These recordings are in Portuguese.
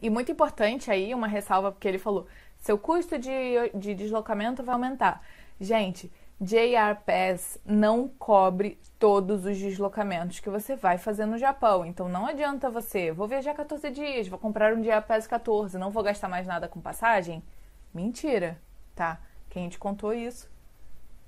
E muito importante aí, uma ressalva, porque ele falou: seu custo de, de deslocamento vai aumentar. Gente, JR Pass não cobre todos os deslocamentos que você vai fazer no Japão. Então não adianta você, vou viajar 14 dias, vou comprar um JR Pass 14, não vou gastar mais nada com passagem. Mentira, tá? Quem te contou isso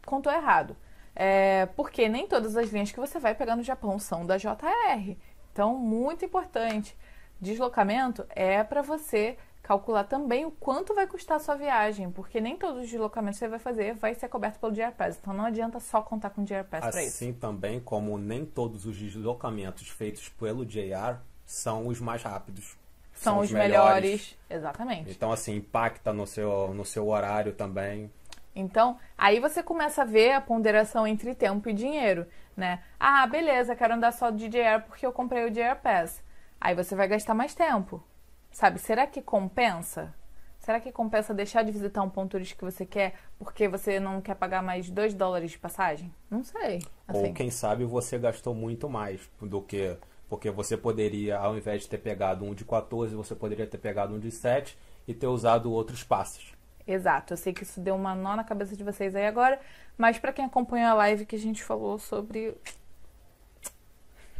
contou errado. É, porque nem todas as linhas que você vai pegar no Japão são da JR. Então, muito importante. Deslocamento é para você calcular também o quanto vai custar a sua viagem, porque nem todos os deslocamentos que você vai fazer vai ser coberto pelo Pass. Então não adianta só contar com o Pass assim para isso. Assim também como nem todos os deslocamentos feitos pelo JR são os mais rápidos. São, são os, os melhores. melhores. Exatamente. Então assim, impacta no seu, no seu horário também. Então, aí você começa a ver a ponderação entre tempo e dinheiro, né? Ah, beleza, quero andar só de JR porque eu comprei o JR Pass. Aí você vai gastar mais tempo. Sabe? Será que compensa? Será que compensa deixar de visitar um ponto turístico que você quer porque você não quer pagar mais 2 dólares de passagem? Não sei. Assim. Ou quem sabe você gastou muito mais do que. Porque você poderia, ao invés de ter pegado um de 14, você poderia ter pegado um de 7 e ter usado outros passes. Exato. Eu sei que isso deu uma nó na cabeça de vocês aí agora, mas para quem acompanhou a live que a gente falou sobre.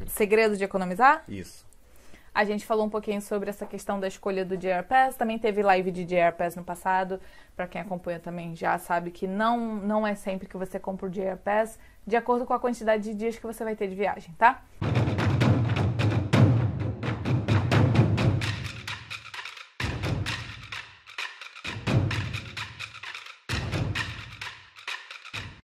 Segredo de economizar? Isso. A gente falou um pouquinho sobre essa questão da escolha do JR Pass. Também teve live de JR Pass no passado. Para quem acompanha também já sabe que não, não é sempre que você compra o JR Pass de acordo com a quantidade de dias que você vai ter de viagem, tá?